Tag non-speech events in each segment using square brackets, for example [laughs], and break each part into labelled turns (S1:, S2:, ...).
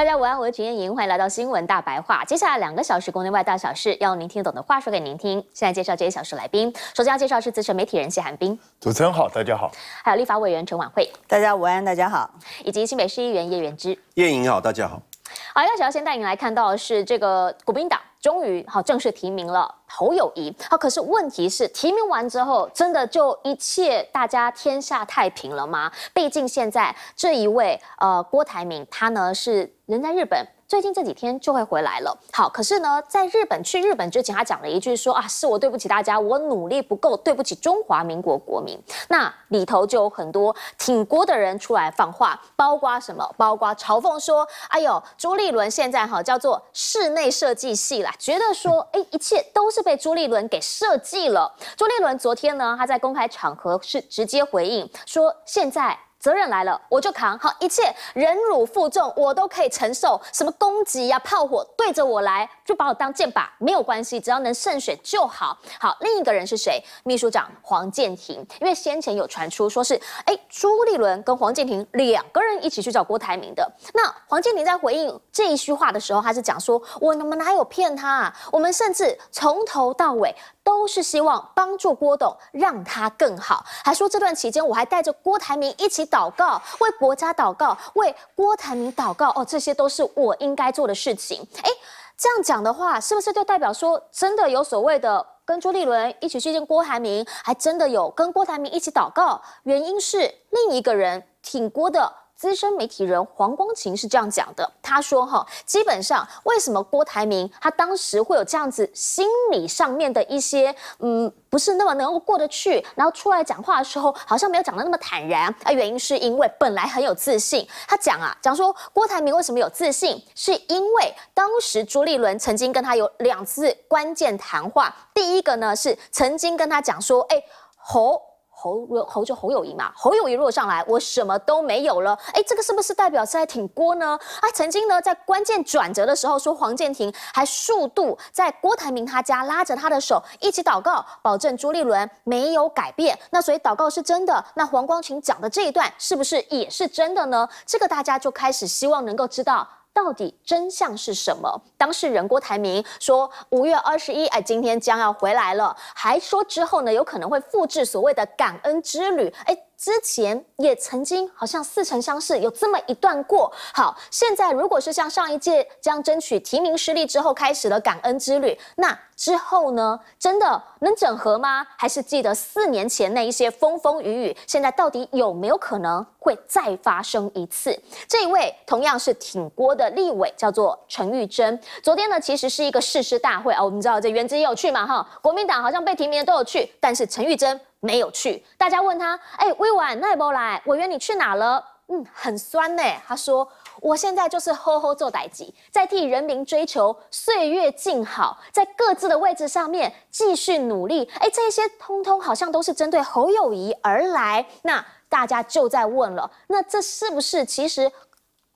S1: 大家午安，我是陈燕莹，欢迎来到新闻大白话。接下来两个小时国内外大小事，用您听懂的话说给您听。现在介绍这些小时来宾，首先要介绍是资深媒体人谢寒冰，
S2: 主持人好，大家好。
S1: 还有立法委员陈婉慧，大家午安，大家好。以及新北市议员叶元之，
S3: 叶莹好，大家好。
S1: 好，要首先带你来看到的是这个古民党。终于好正式提名了侯友谊，好，可是问题是提名完之后，真的就一切大家天下太平了吗？毕竟现在这一位呃郭台铭他呢是人在日本。最近这几天就会回来了。好，可是呢，在日本去日本之前，他讲了一句说啊，是我对不起大家，我努力不够，对不起中华民国国民。那里头就有很多挺国的人出来放话，包括什么，包括嘲讽说，哎呦，朱立伦现在哈叫做室内设计系啦，觉得说，哎，一切都是被朱立伦给设计了。朱立伦昨天呢，他在公开场合是直接回应说，现在。责任来了，我就扛好一切，忍辱负重，我都可以承受。什么攻击啊，炮火对着我来，就把我当箭靶，没有关系，只要能渗血就好。好，另一个人是谁？秘书长黄建廷，因为先前有传出说是，哎，朱立伦跟黄建廷两个人一起去找郭台铭的。那黄建廷在回应这一句话的时候，他是讲说，我们哪有骗他？啊？我们甚至从头到尾。都是希望帮助郭董，让他更好。还说这段期间，我还带着郭台铭一起祷告，为国家祷告，为郭台铭祷告。哦，这些都是我应该做的事情。哎，这样讲的话，是不是就代表说，真的有所谓的跟朱立伦一起去见郭台铭，还真的有跟郭台铭一起祷告？原因是另一个人挺郭的。资深媒体人黄光琴是这样讲的，他说：“哈，基本上为什么郭台铭他当时会有这样子心理上面的一些，嗯，不是那么能够过得去，然后出来讲话的时候好像没有讲的那么坦然，啊，原因是因为本来很有自信。他讲啊，讲说郭台铭为什么有自信，是因为当时朱立伦曾经跟他有两次关键谈话，第一个呢是曾经跟他讲说，哎，侯。”侯侯就侯友谊嘛，侯友谊落上来，我什么都没有了。哎，这个是不是代表在挺郭呢？啊，曾经呢，在关键转折的时候，说黄建廷还数度在郭台铭他家拉着他的手一起祷告，保证朱立伦没有改变。那所以祷告是真的。那黄光琴讲的这一段是不是也是真的呢？这个大家就开始希望能够知道。到底真相是什么？当事人郭台铭说，五月二十一，哎，今天将要回来了，还说之后呢，有可能会复制所谓的感恩之旅，哎。之前也曾经好像似曾相识，有这么一段过。好，现在如果是像上一届这样争取提名失利之后开始了感恩之旅，那之后呢？真的能整合吗？还是记得四年前那一些风风雨雨？现在到底有没有可能会再发生一次？这一位同样是挺锅的立委叫做陈玉珍。昨天呢，其实是一个誓师大会哦，们知道这原之也有去嘛哈？国民党好像被提名的都有去，但是陈玉珍。没有去，大家问他，哎，魏婉那也不来，委员你去哪了？嗯，很酸呢。他说，我现在就是呵呵做代级，在替人民追求岁月静好，在各自的位置上面继续努力。哎，这些通通好像都是针对侯友谊而来。那大家就在问了，那这是不是其实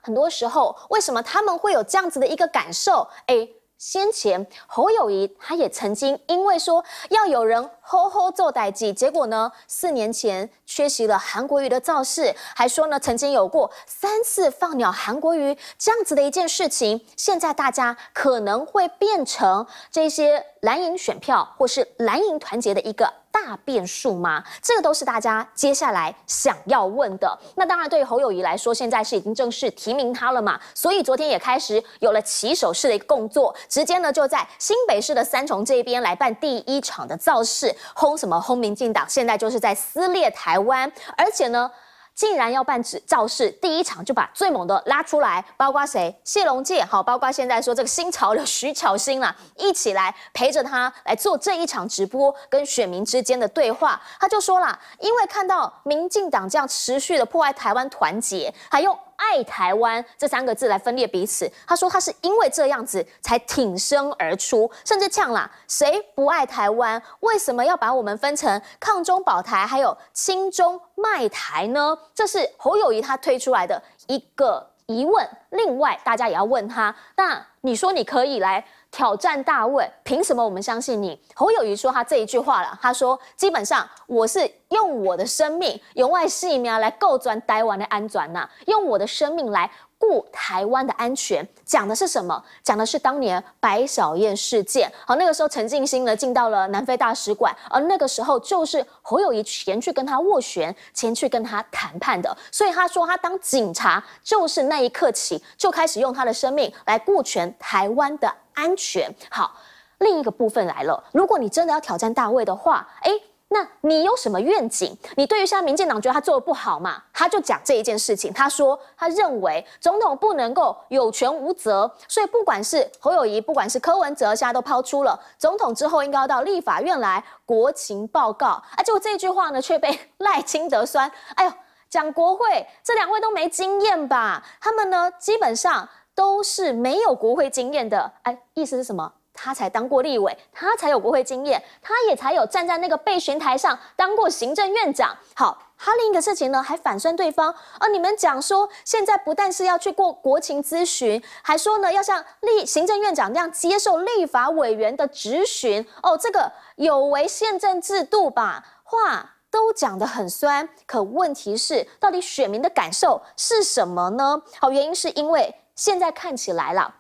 S1: 很多时候为什么他们会有这样子的一个感受？哎，先前侯友谊他也曾经因为说要有人。吼吼揍待鸡，结果呢？四年前缺席了韩国瑜的造势，还说呢曾经有过三次放鸟韩国瑜这样子的一件事情。现在大家可能会变成这些蓝营选票或是蓝营团结的一个大变数吗？这个都是大家接下来想要问的。那当然，对于侯友谊来说，现在是已经正式提名他了嘛？所以昨天也开始有了起手式的一个动作，直接呢就在新北市的三重这边来办第一场的造势。轰什么轰民进党！现在就是在撕裂台湾，而且呢，竟然要办纸造势，第一场就把最猛的拉出来，包括谁谢龙介，好，包括现在说这个新潮流徐巧芯啊，一起来陪着他来做这一场直播，跟选民之间的对话。他就说了，因为看到民进党这样持续的破坏台湾团结，还用。爱台湾这三个字来分裂彼此，他说他是因为这样子才挺身而出，甚至呛啦，谁不爱台湾？为什么要把我们分成抗中保台，还有亲中卖台呢？这是侯友谊他推出来的一个疑问。另外，大家也要问他，那你说你可以来？挑战大卫，凭什么我们相信你？侯友谊说他这一句话了，他说：基本上我是用我的生命，用外币苗来构转台湾的安转呐，用我的生命来。顾台湾的安全，讲的是什么？讲的是当年白小燕事件。好，那个时候陈静心呢进到了南非大使馆，而那个时候就是侯友谊前去跟他斡旋，前去跟他谈判的。所以他说，他当警察就是那一刻起就开始用他的生命来顾全台湾的安全。好，另一个部分来了，如果你真的要挑战大卫的话，哎。那你有什么愿景？你对于现在民进党觉得他做的不好嘛？他就讲这一件事情，他说他认为总统不能够有权无责，所以不管是侯友谊，不管是柯文哲，现在都抛出了总统之后应该要到立法院来国情报告。而就这句话呢，却被 [laughs] 赖清德酸，哎呦，讲国会这两位都没经验吧？他们呢基本上都是没有国会经验的，哎，意思是什么？他才当过立委，他才有国会经验，他也才有站在那个被询台上当过行政院长。好，他另一个事情呢，还反酸对方。而你们讲说，现在不但是要去过国情咨询，还说呢要像立行政院长那样接受立法委员的质询。哦，这个有违宪政制度吧？话都讲得很酸。可问题是，到底选民的感受是什么呢？好，原因是因为现在看起来了。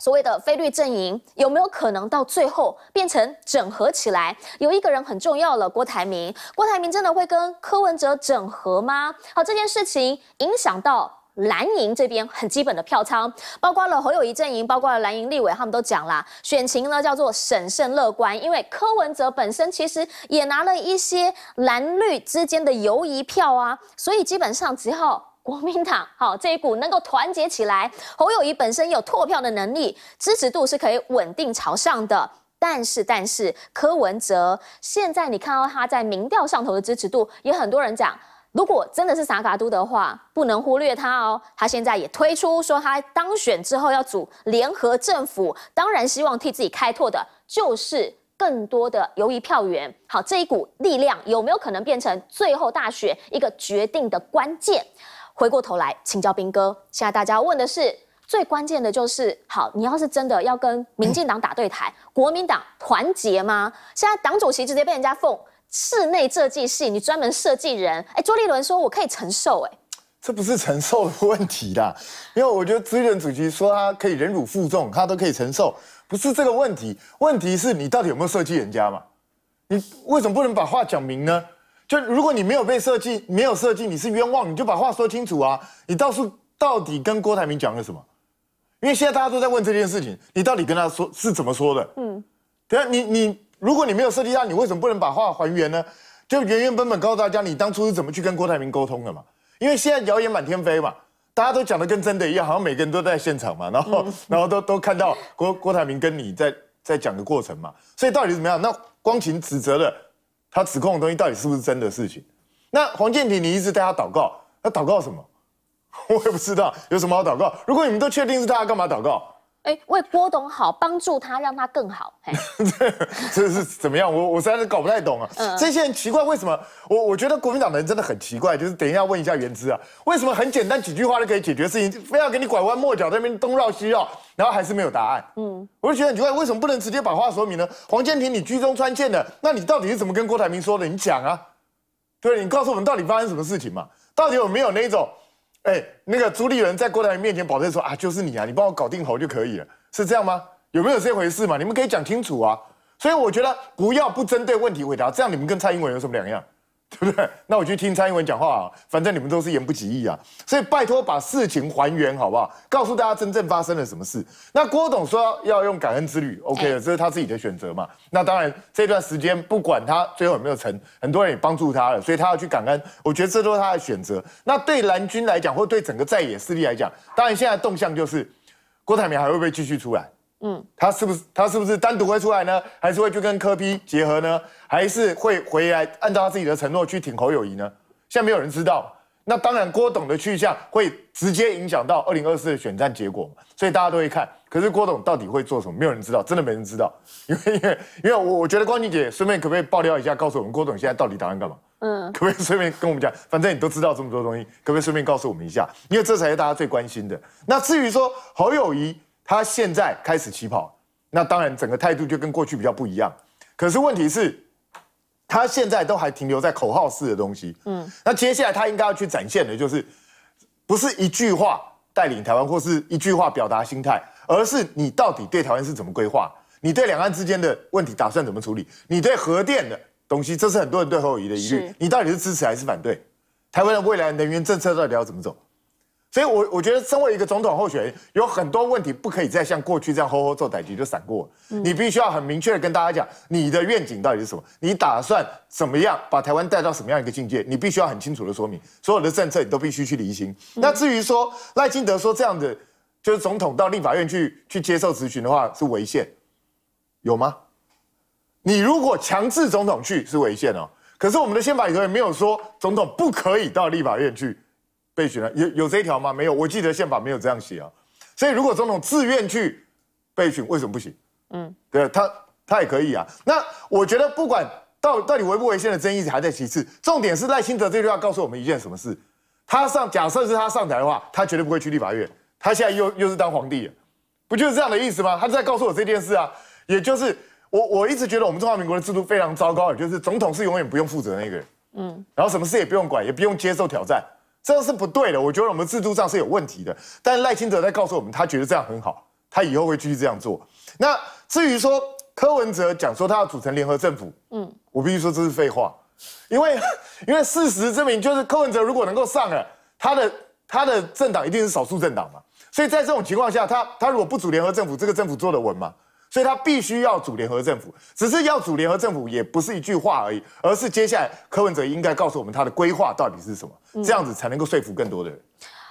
S1: 所谓的非律阵营有没有可能到最后变成整合起来？有一个人很重要了，郭台铭。郭台铭真的会跟柯文哲整合吗？好，这件事情影响到蓝营这边很基本的票仓，包括了侯友谊阵营，包括了蓝营立委，他们都讲啦，选情呢叫做审慎乐观，因为柯文哲本身其实也拿了一些蓝绿之间的游移票啊，所以基本上只要。国民党 [laughs] 好这一股能够团结起来，侯友谊本身有拓票的能力，支持度是可以稳定朝上的。但是，但是柯文哲现在你看到他在民调上头的支持度，也很多人讲，如果真的是撒卡都的话，不能忽略他哦。他现在也推出说，他当选之后要组联合政府，当然希望替自己开拓的就是更多的由移票源。好，这一股力量有没有可能变成最后大选一个决定的关键？回过头来请教兵哥，现在大家问的是最关键的就是，好，你要是真的要跟民进党打对台，[laughs] 国民党团结吗？现在党主席直接被人家奉室内设计系，你专门设计人，哎，朱立伦说我可以承受，哎，
S2: 这不是承受的问题啦，[laughs] 因为我觉得资伦主席说他可以忍辱负重，他都可以承受，不是这个问题，问题是你到底有没有设计人家嘛？你为什么不能把话讲明呢？就如果你没有被设计，没有设计你是冤枉，你就把话说清楚啊！你到初到底跟郭台铭讲了什么？因为现在大家都在问这件事情，你到底跟他说是怎么说的？嗯，对啊，你你如果你没有设计到，你为什么不能把话还原呢？就原原本本告诉大家你当初是怎么去跟郭台铭沟通的嘛？因为现在谣言满天飞嘛，大家都讲的跟真的一样，好像每个人都在现场嘛，然后 [laughs] 然后都都看到郭郭台铭跟你在在讲的过程嘛，所以到底怎么样？那光晴指责的。他指控的东西到底是不是真的事情？那黄健庭，你一直带他祷告，他祷告什么？[laughs] 我也不知道有什么好祷告。如果你们都确定是他，干嘛祷告？
S1: 哎，为郭董好，帮助他，让他更好。
S2: [laughs] 这是怎么样？我我实在是搞不太懂啊。这些人奇怪，为什么？我我觉得国民党的人真的很奇怪，就是等一下问一下袁之啊，为什么很简单几句话就可以解决事情，非要给你拐弯抹角，那边东绕西绕，然后还是没有答案。嗯，我就觉得很奇怪，为什么不能直接把话说明呢？黄建庭，你居中穿线的，那你到底是怎么跟郭台铭说的？你讲啊，对，你告诉我们到底发生什么事情嘛？到底有没有那种？哎，那个朱立伦在郭台铭面前保证说啊，就是你啊，你帮我搞定好就可以了，是这样吗？有没有这回事嘛？你们可以讲清楚啊。所以我觉得不要不针对问题回答，这样你们跟蔡英文有什么两样？对不对？那我去听蔡英文讲话啊，反正你们都是言不及义啊，所以拜托把事情还原好不好？告诉大家真正发生了什么事。那郭董说要用感恩之旅，OK 了，这是他自己的选择嘛。那当然这段时间不管他最后有没有成，很多人也帮助他了，所以他要去感恩，我觉得这都是他的选择。那对蓝军来讲，或对整个在野势力来讲，当然现在动向就是郭台铭还会不会继续出来？嗯，他是不是他是不是单独会出来呢？还是会去跟柯批结合呢？还是会回来按照他自己的承诺去挺侯友谊呢？现在没有人知道。那当然，郭董的去向会直接影响到二零二四的选战结果，所以大家都会看。可是郭董到底会做什么？没有人知道，真的没人知道。[laughs] 因为因为因为我我觉得光俊姐顺便可不可以爆料一下，告诉我们郭董现在到底打算干嘛？嗯，可不可以顺便跟我们讲？反正你都知道这么多东西，可不可以顺便告诉我们一下？因为这才是大家最关心的。那至于说侯友谊。他现在开始起跑，那当然整个态度就跟过去比较不一样。可是问题是，他现在都还停留在口号式的东西。嗯，那接下来他应该要去展现的，就是不是一句话带领台湾，或是一句话表达心态，而是你到底对台湾是怎么规划？你对两岸之间的问题打算怎么处理？你对核电的东西，这是很多人对侯友宜的疑虑。你到底是支持还是反对？台湾的未来能源政策到底要怎么走？所以，我我觉得身为一个总统候选人，有很多问题不可以再像过去这样，吼吼做歹局就闪过你必须要很明确的跟大家讲，你的愿景到底是什么，你打算怎么样把台湾带到什么样一个境界？你必须要很清楚的说明，所有的政策你都必须去厘清。那至于说赖清德说这样的，就是总统到立法院去去接受咨询的话是违宪，有吗？你如果强制总统去是违宪哦。可是我们的宪法里头也没有说总统不可以到立法院去。被选有有这条吗？没有，我记得宪法没有这样写啊。所以如果总统自愿去被选，为什么不行？嗯，对，他他也可以啊。那我觉得不管到到底违不违宪的争议还在其次，重点是赖清德这句话告诉我们一件什么事。他上假设是他上台的话，他绝对不会去立法院。他现在又又是当皇帝，不就是这样的意思吗？他在告诉我这件事啊。也就是我我一直觉得我们中华民国的制度非常糟糕，就是总统是永远不用负责那个人。嗯，然后什么事也不用管，也不用接受挑战。这样是不对的，我觉得我们制度上是有问题的。但赖清德在告诉我们，他觉得这样很好，他以后会继续这样做。那至于说柯文哲讲说他要组成联合政府，嗯，我必须说这是废话，因为因为事实证明就是柯文哲如果能够上，了，他的他的政党一定是少数政党嘛，所以在这种情况下，他他如果不组联合政府，这个政府做得稳吗？所以他必须要组联合政府，只是要组联合政府也不是一句话而已，而是接下来柯文哲应该告诉我们他的规划到底是什么，这样子才能够说服更多的人。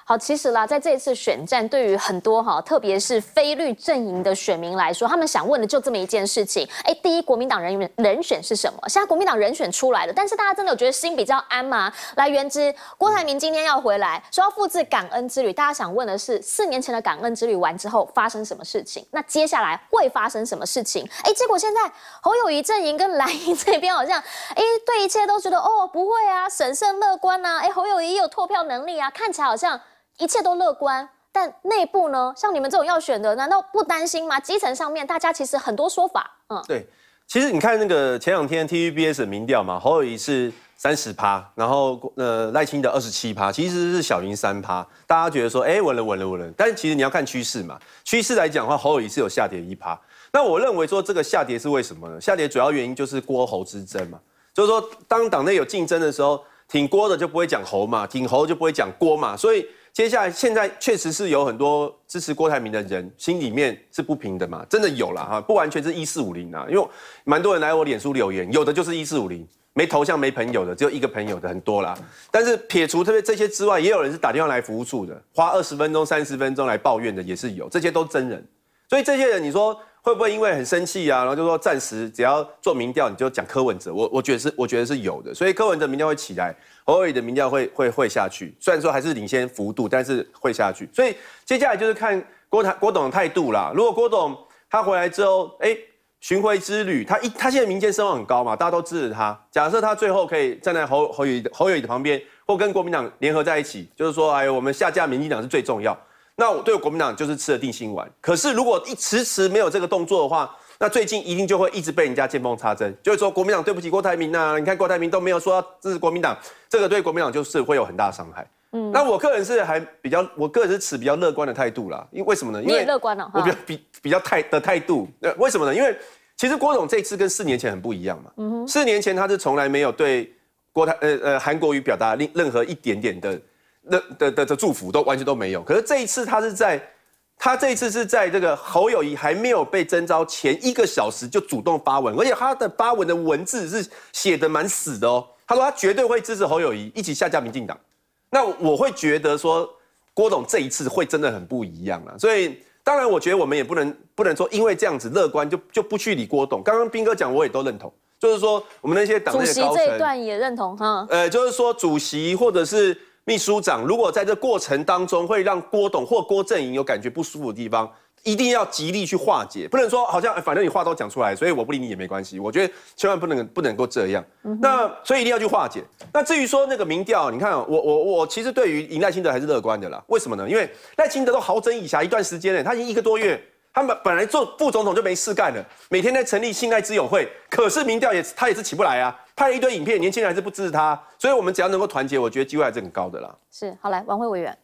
S1: 好，其实啦，在这一次选战，对于很多哈，特别是非律阵营的选民来说，他们想问的就这么一件事情。哎，第一，国民党人员人选是什么？现在国民党人选出来了，但是大家真的有觉得心比较安吗？来，原之，郭台铭今天要回来，说要复制感恩之旅。大家想问的是，四年前的感恩之旅完之后发生什么事情？那接下来会发生什么事情？哎，结果现在侯友谊阵营跟蓝营这边好像，哎，对一切都觉得哦不会啊，审慎乐观呐。哎，侯友谊有脱票能力啊，看起来好像。一切都乐观，但内部呢？像你们这种要选的，难道不担心吗？基层上面大家其实很多说法，嗯，
S2: 对。
S3: 其实你看那个前两天 TVBS 的民调嘛，侯友谊是三十趴，然后呃赖清德二十七趴，其实是小赢三趴。大家觉得说，哎，稳了，稳了，稳了。但是其实你要看趋势嘛，趋势来讲的话，侯友谊是有下跌一趴。那我认为说这个下跌是为什么呢？下跌主要原因就是郭侯之争嘛。就是说，当党内有竞争的时候，挺郭的就不会讲侯嘛，挺侯就不会讲郭嘛，所以。接下来，现在确实是有很多支持郭台铭的人心里面是不平的嘛，真的有了哈，不完全是一四五零啊，因为蛮多人来我脸书留言，有的就是一四五零，[laughs] 没头像没朋友的，只有一个朋友的很多啦，但是撇除特别这些之外，也有人是打电话来服务处的，花二十分钟、三十分钟来抱怨的也是有，这些都真人，所以这些人你说。会不会因为很生气啊，然后就说暂时只要做民调你就讲柯文哲？我我觉得是我觉得是有的，所以柯文哲民调会起来，侯伟的民调会会会下去，虽然说还是领先幅度，但是会下去。所以接下来就是看郭台郭董的态度啦。如果郭董他回来之后，哎，巡回之旅，他一他现在民间声望很高嘛，大家都支持他。假设他最后可以站在侯侯的侯友宜的旁边，或跟国民党联合在一起，就是说，哎，我们下架民进党是最重要。那我对国民党就是吃了定心丸。可是如果一迟迟没有这个动作的话，那最近一定就会一直被人家见缝插针。就会说国民党对不起郭台铭呐。你看郭台铭都没有说，这是国民党，这个对国民党就是会有很大伤害。嗯，那我个人是还比较，我个人是持比较乐观的态度啦。因为什么呢？因为乐观了。我比较比比较态的态度，那为什么呢？因为其实郭总这次跟四年前很不一样嘛。嗯哼。四年前他是从来没有对郭台呃呃韩国瑜表达任任何一点点的。的的的的祝福都完全都没有，可是这一次他是在，他这一次是在这个侯友谊还没有被征召前一个小时就主动发文，而且他的发文的文字是写的蛮死的哦。他说他绝对会支持侯友谊一起下架民进党，那我会觉得说郭董这一次会真的很不一样了。所以当然我觉得我们也不能不能说因为这样子乐观就就不去理郭董。刚刚斌哥讲我也都认同，就是说我们那些党主席这一
S1: 段也认同哈。
S3: 呃，就是说主席或者是。秘书长，如果在这过程当中会让郭董或郭正明有感觉不舒服的地方，一定要极力去化解，不能说好像反正你话都讲出来，所以我不理你也没关系。我觉得千万不能不能够这样。那所以一定要去化解。那至于说那个民调，你看我我我其实对于尹泰清德还是乐观的啦。为什么呢？因为赖清德都豪真以暇一段时间了，他已经一个多月，他们本来做副总统就没事干了，每天在成立信赖之友会，可是民调也他也是起不来啊。拍了一堆影片，年轻人还是不支持他，所以我们只要能够团结，我觉得机会还是很高的啦。
S4: 是，好来，王慧委员，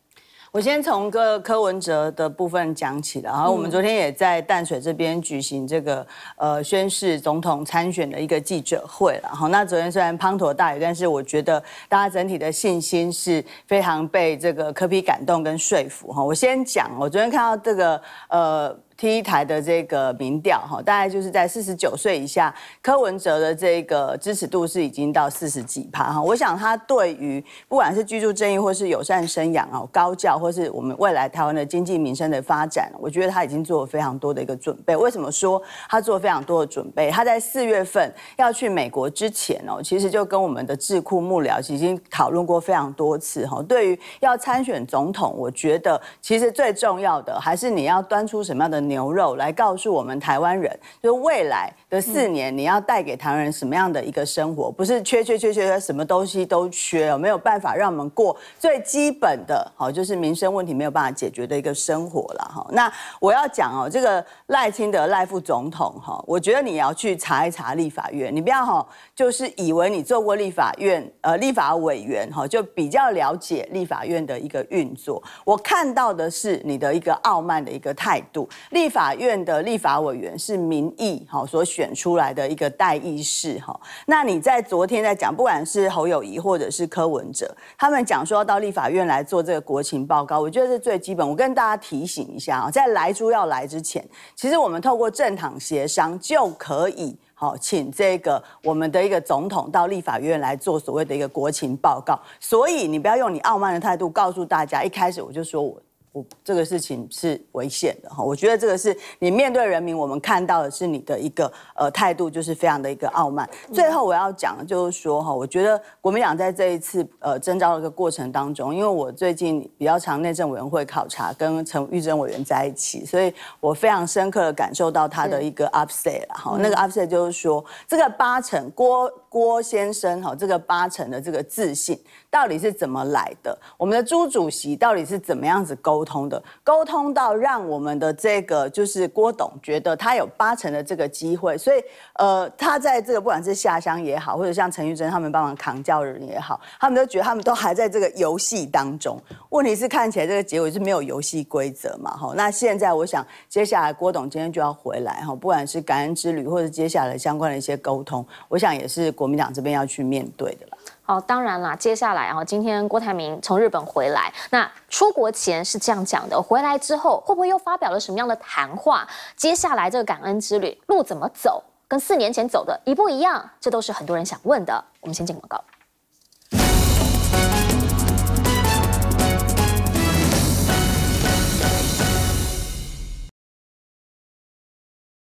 S4: 我先从个柯文哲的部分讲起了。然后我们昨天也在淡水这边举行这个呃宣誓总统参选的一个记者会了。好，那昨天虽然滂沱大雨，但是我觉得大家整体的信心是非常被这个柯比感动跟说服哈。我先讲，我昨天看到这个呃。T 台的这个民调哈，大概就是在四十九岁以下，柯文哲的这个支持度是已经到四十几趴哈。我想他对于不管是居住正义或是友善生养哦，高教或是我们未来台湾的经济民生的发展，我觉得他已经做了非常多的一个准备。为什么说他做非常多的准备？他在四月份要去美国之前哦，其实就跟我们的智库幕僚已经讨论过非常多次哈。对于要参选总统，我觉得其实最重要的还是你要端出什么样的。牛肉来告诉我们台湾人，就未来的四年你要带给台湾人什么样的一个生活？不是缺缺缺缺什么东西都缺，没有办法让我们过最基本的？好，就是民生问题没有办法解决的一个生活了哈。那我要讲哦，这个赖清德赖副总统哈，我觉得你要去查一查立法院，你不要哈，就是以为你做过立法院呃立法委员哈，就比较了解立法院的一个运作。我看到的是你的一个傲慢的一个态度。立法院的立法委员是民意哈所选出来的一个代议士哈，那你在昨天在讲，不管是侯友谊或者是柯文哲，他们讲说要到立法院来做这个国情报告，我觉得是最基本。我跟大家提醒一下啊，在来珠要来之前，其实我们透过政党协商就可以好请这个我们的一个总统到立法院来做所谓的一个国情报告，所以你不要用你傲慢的态度告诉大家，一开始我就说我。我这个事情是危险的哈，我觉得这个是你面对人民，我们看到的是你的一个呃态度，就是非常的一个傲慢。最后我要讲的就是说哈，我觉得国民党在这一次呃征召的个过程当中，因为我最近比较常内政委员会考察跟陈玉珍委员在一起，所以我非常深刻的感受到他的一个 upset 哈，那个 upset 就是说这个八成郭郭先生哈，这个八成的这个自信。到底是怎么来的？我们的朱主席到底是怎么样子沟通的？沟通到让我们的这个就是郭董觉得他有八成的这个机会，所以呃，他在这个不管是下乡也好，或者像陈玉珍他们帮忙扛教人也好，他们都觉得他们都还在这个游戏当中。问题是看起来这个结尾是没有游戏规则嘛？哈，那现在我想接下来郭董今天就要回来哈，不管是感恩之旅或者接下来相关的一些沟通，我想也是国民党这边要去面对的。
S1: 哦，当然啦，接下来，啊，今天郭台铭从日本回来，那出国前是这样讲的，回来之后会不会又发表了什么样的谈话？接下来这个感恩之旅路怎么走，跟四年前走的一不一样？这都是很多人想问的。我们先进广告。